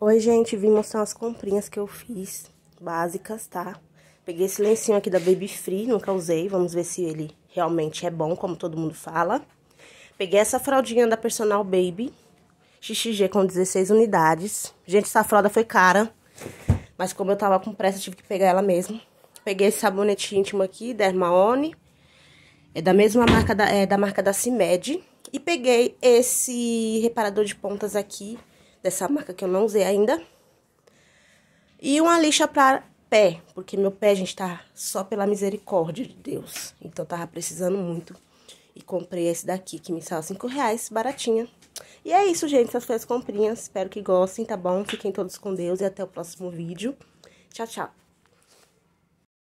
Oi, gente, vim mostrar umas comprinhas que eu fiz, básicas, tá? Peguei esse lencinho aqui da Baby Free, nunca usei, vamos ver se ele realmente é bom, como todo mundo fala. Peguei essa fraldinha da Personal Baby, XXG com 16 unidades. Gente, essa fralda foi cara, mas como eu tava com pressa, tive que pegar ela mesmo. Peguei esse sabonete íntimo aqui, Dermaone, é da mesma marca da, é da marca da Cimed. E peguei esse reparador de pontas aqui, dessa marca que eu não usei ainda. E uma lixa para pé, porque meu pé, gente, tá só pela misericórdia de Deus. Então, tava precisando muito. E comprei esse daqui, que me saiu 5 reais, baratinha. E é isso, gente, essas foi as comprinhas. Espero que gostem, tá bom? Fiquem todos com Deus e até o próximo vídeo. Tchau, tchau.